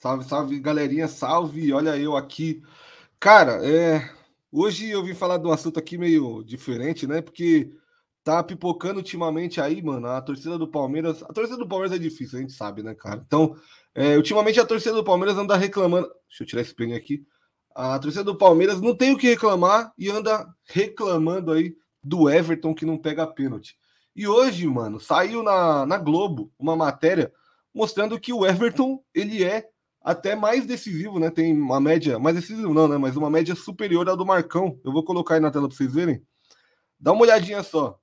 Salve, salve, galerinha, salve, olha eu aqui. Cara, é... hoje eu vim falar de um assunto aqui meio diferente, né? Porque tá pipocando ultimamente aí, mano, a torcida do Palmeiras. A torcida do Palmeiras é difícil, a gente sabe, né, cara? Então, é, ultimamente a torcida do Palmeiras anda reclamando. Deixa eu tirar esse pênis aqui. A torcida do Palmeiras não tem o que reclamar e anda reclamando aí do Everton que não pega pênalti. E hoje, mano, saiu na, na Globo uma matéria mostrando que o Everton ele é até mais decisivo, né? Tem uma média, mais decisivo não, né? Mas uma média superior à do Marcão. Eu vou colocar aí na tela para vocês verem. Dá uma olhadinha só.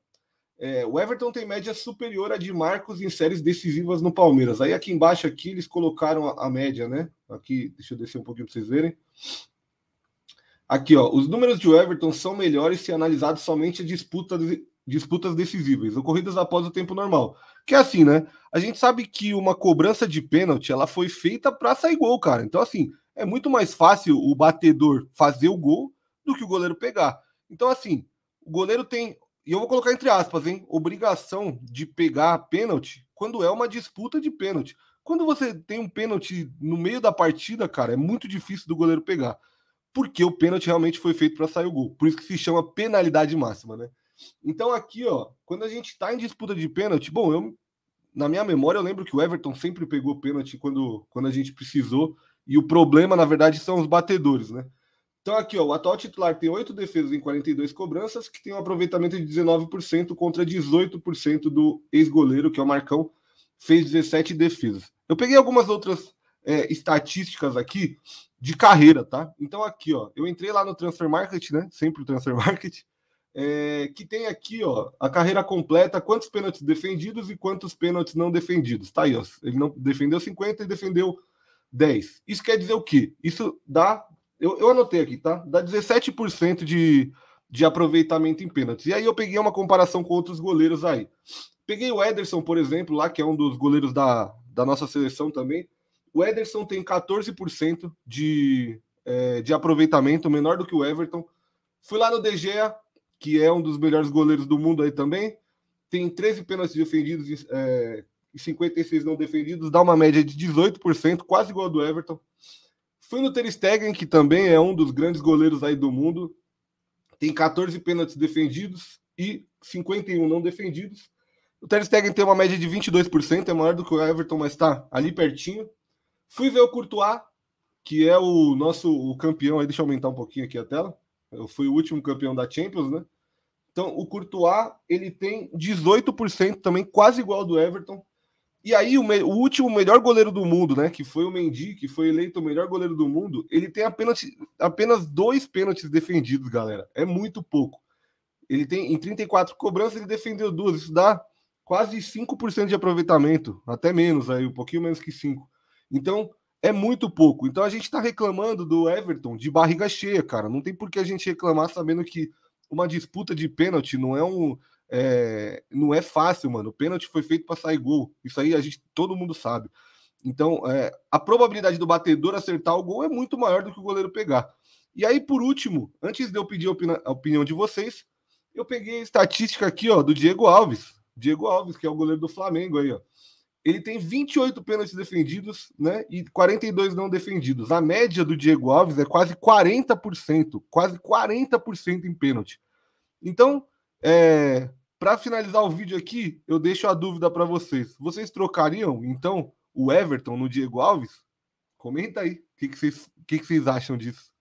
É, o Everton tem média superior à de Marcos em séries decisivas no Palmeiras. Aí aqui embaixo aqui eles colocaram a, a média, né? Aqui, deixa eu descer um pouquinho para vocês verem. Aqui, ó, os números de Everton são melhores se analisados somente a disputa de, disputas decisivas, ocorridas após o tempo normal. Que é assim, né? A gente sabe que uma cobrança de pênalti, ela foi feita para sair gol, cara. Então, assim, é muito mais fácil o batedor fazer o gol do que o goleiro pegar. Então, assim, o goleiro tem, e eu vou colocar entre aspas, hein, obrigação de pegar pênalti quando é uma disputa de pênalti. Quando você tem um pênalti no meio da partida, cara, é muito difícil do goleiro pegar. Porque o pênalti realmente foi feito para sair o gol. Por isso que se chama penalidade máxima, né? Então aqui, ó, quando a gente está em disputa de pênalti, bom, eu na minha memória eu lembro que o Everton sempre pegou pênalti quando, quando a gente precisou, e o problema, na verdade, são os batedores, né? Então aqui, ó, o atual titular tem 8 defesas em 42 cobranças, que tem um aproveitamento de 19% contra 18% do ex-goleiro, que é o Marcão, fez 17 defesas. Eu peguei algumas outras é, estatísticas aqui de carreira, tá? Então aqui, ó, eu entrei lá no Transfer Market, né? Sempre o Transfer Market é, que tem aqui ó, a carreira completa, quantos pênaltis defendidos e quantos pênaltis não defendidos. Tá aí, ó, ele não defendeu 50 e defendeu 10. Isso quer dizer o quê? Isso dá, eu, eu anotei aqui, tá? Dá 17% de, de aproveitamento em pênaltis. E aí eu peguei uma comparação com outros goleiros aí. Peguei o Ederson, por exemplo, lá, que é um dos goleiros da, da nossa seleção também. O Ederson tem 14% de, é, de aproveitamento, menor do que o Everton. Fui lá no DGA, que é um dos melhores goleiros do mundo aí também, tem 13 pênaltis defendidos é, e 56 não defendidos, dá uma média de 18%, quase igual a do Everton. Foi no Ter Stegen, que também é um dos grandes goleiros aí do mundo, tem 14 pênaltis defendidos e 51 não defendidos. O Ter Stegen tem uma média de 22%, é maior do que o Everton, mas está ali pertinho. Fui ver o Courtois, que é o nosso o campeão, aí deixa eu aumentar um pouquinho aqui a tela. Eu fui o último campeão da Champions, né? Então, o Courtois, ele tem 18% também, quase igual ao do Everton. E aí, o, o, último melhor goleiro do mundo, né, que foi o Mendy, que foi eleito o melhor goleiro do mundo, ele tem apenas, apenas dois pênaltis defendidos, galera. É muito pouco. Ele tem, em 34 cobranças, ele defendeu duas. Isso dá quase 5% de aproveitamento, até menos aí, um pouquinho menos que 5%. Então, é muito pouco. Então, a gente está reclamando do Everton de barriga cheia, cara. Não tem por que a gente reclamar sabendo que uma disputa de pênalti, não é um. É, não é fácil, mano. O pênalti foi feito para sair gol. Isso aí a gente, todo mundo sabe. Então, é, a probabilidade do batedor acertar o gol é muito maior do que o goleiro pegar. E aí, por último, antes de eu pedir a, opinião de vocês, eu peguei a estatística aqui, ó, do Diego Alves. Diego Alves, que é o goleiro do Flamengo aí, ó ele tem 28 pênaltis defendidos, né? E 42 não defendidos. A média do Diego Alves é quase 40%, quase 40% em pênalti. Então, é, para finalizar o vídeo aqui, eu deixo a dúvida para vocês. Vocês trocariam, então, o Everton no Diego Alves? Comenta aí o que, que, vocês, que, que vocês acham disso.